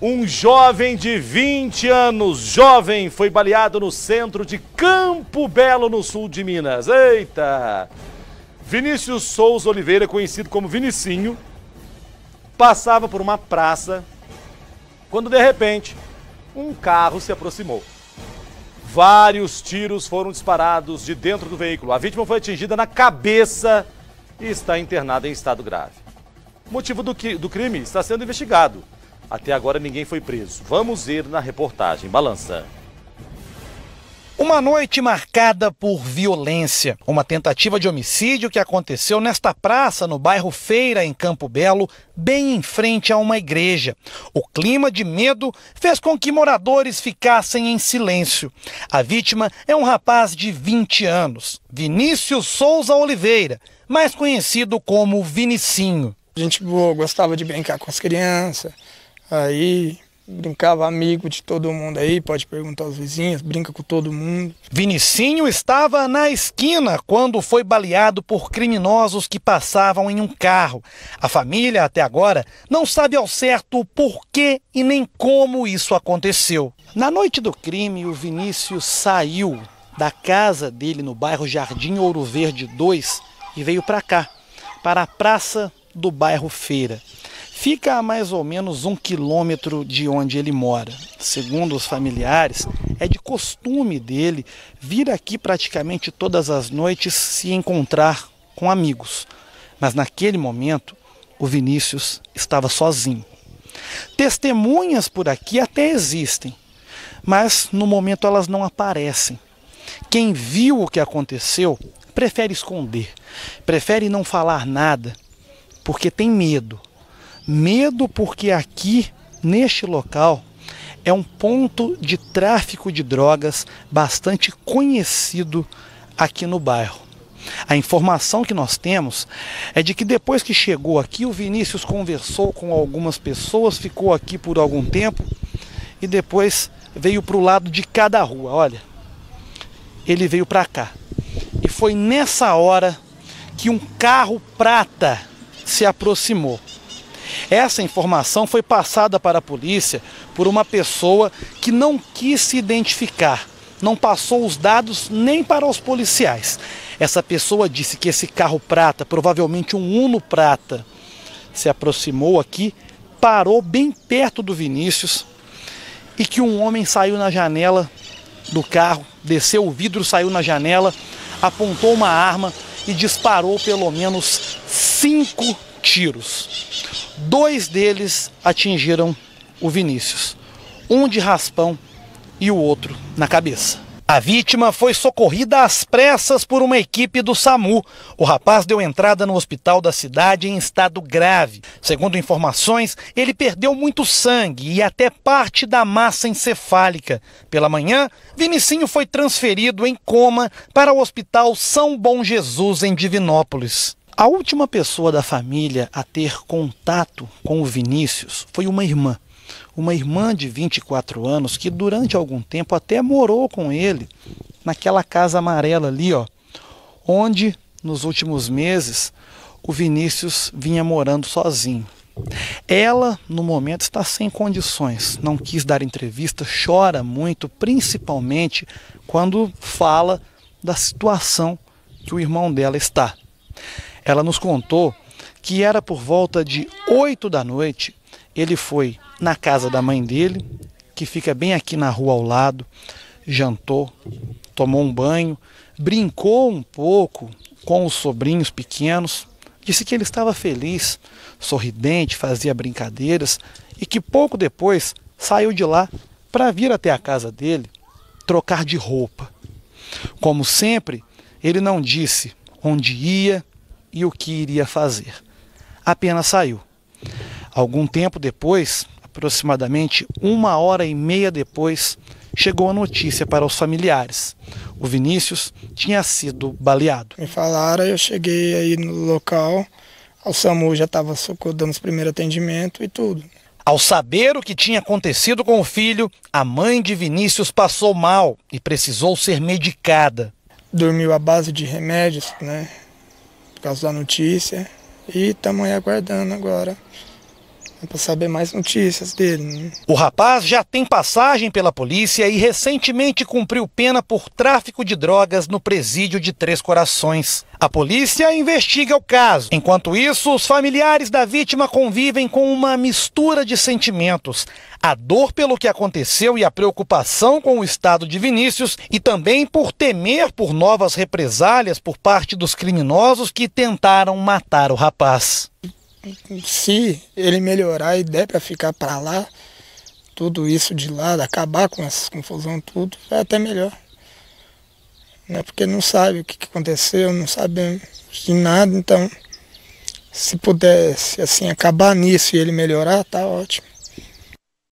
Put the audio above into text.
Um jovem de 20 anos, jovem, foi baleado no centro de Campo Belo, no sul de Minas. Eita! Vinícius Souza Oliveira, conhecido como Vinicinho, passava por uma praça quando de repente um carro se aproximou. Vários tiros foram disparados de dentro do veículo. A vítima foi atingida na cabeça e está internada em estado grave. O motivo do, do crime está sendo investigado. Até agora ninguém foi preso. Vamos ver na reportagem Balança. Uma noite marcada por violência. Uma tentativa de homicídio que aconteceu nesta praça, no bairro Feira, em Campo Belo, bem em frente a uma igreja. O clima de medo fez com que moradores ficassem em silêncio. A vítima é um rapaz de 20 anos, Vinícius Souza Oliveira, mais conhecido como Vinicinho. A gente gostava de brincar com as crianças, Aí brincava amigo de todo mundo aí, pode perguntar aos vizinhos, brinca com todo mundo. Vinicinho estava na esquina quando foi baleado por criminosos que passavam em um carro. A família até agora não sabe ao certo o porquê e nem como isso aconteceu. Na noite do crime, o Vinícius saiu da casa dele no bairro Jardim Ouro Verde 2 e veio para cá, para a praça do bairro Feira. Fica a mais ou menos um quilômetro de onde ele mora. Segundo os familiares, é de costume dele vir aqui praticamente todas as noites se encontrar com amigos. Mas naquele momento, o Vinícius estava sozinho. Testemunhas por aqui até existem, mas no momento elas não aparecem. Quem viu o que aconteceu prefere esconder, prefere não falar nada, porque tem medo Medo porque aqui, neste local, é um ponto de tráfico de drogas bastante conhecido aqui no bairro. A informação que nós temos é de que depois que chegou aqui, o Vinícius conversou com algumas pessoas, ficou aqui por algum tempo e depois veio para o lado de cada rua. Olha, ele veio para cá. E foi nessa hora que um carro prata se aproximou. Essa informação foi passada para a polícia por uma pessoa que não quis se identificar, não passou os dados nem para os policiais. Essa pessoa disse que esse carro prata, provavelmente um Uno prata, se aproximou aqui, parou bem perto do Vinícius e que um homem saiu na janela do carro, desceu o vidro, saiu na janela, apontou uma arma e disparou pelo menos cinco tiros. Dois deles atingiram o Vinícius, um de raspão e o outro na cabeça. A vítima foi socorrida às pressas por uma equipe do SAMU. O rapaz deu entrada no hospital da cidade em estado grave. Segundo informações, ele perdeu muito sangue e até parte da massa encefálica. Pela manhã, Vinicinho foi transferido em coma para o Hospital São Bom Jesus, em Divinópolis. A última pessoa da família a ter contato com o Vinícius foi uma irmã. Uma irmã de 24 anos que durante algum tempo até morou com ele naquela casa amarela ali, ó, onde nos últimos meses o Vinícius vinha morando sozinho. Ela, no momento, está sem condições, não quis dar entrevista, chora muito, principalmente quando fala da situação que o irmão dela está. Ela nos contou que era por volta de 8 da noite, ele foi na casa da mãe dele, que fica bem aqui na rua ao lado, jantou, tomou um banho, brincou um pouco com os sobrinhos pequenos, disse que ele estava feliz, sorridente, fazia brincadeiras e que pouco depois saiu de lá para vir até a casa dele trocar de roupa. Como sempre, ele não disse onde ia, e o que iria fazer. Apenas saiu. Algum tempo depois, aproximadamente uma hora e meia depois, chegou a notícia para os familiares. O Vinícius tinha sido baleado. Me falaram, eu cheguei aí no local, o SAMU já estava dando os primeiros atendimentos e tudo. Ao saber o que tinha acontecido com o filho, a mãe de Vinícius passou mal e precisou ser medicada. Dormiu à base de remédios, né? causa da notícia. E estamos aguardando agora para saber mais notícias dele. Né? O rapaz já tem passagem pela polícia e recentemente cumpriu pena por tráfico de drogas no presídio de Três Corações. A polícia investiga o caso. Enquanto isso, os familiares da vítima convivem com uma mistura de sentimentos: a dor pelo que aconteceu e a preocupação com o estado de Vinícius e também por temer por novas represálias por parte dos criminosos que tentaram matar o rapaz se ele melhorar e der para ficar para lá, tudo isso de lado, acabar com essa confusão, tudo, é até melhor. é Porque não sabe o que aconteceu, não sabe de nada, então se pudesse assim acabar nisso e ele melhorar, tá ótimo.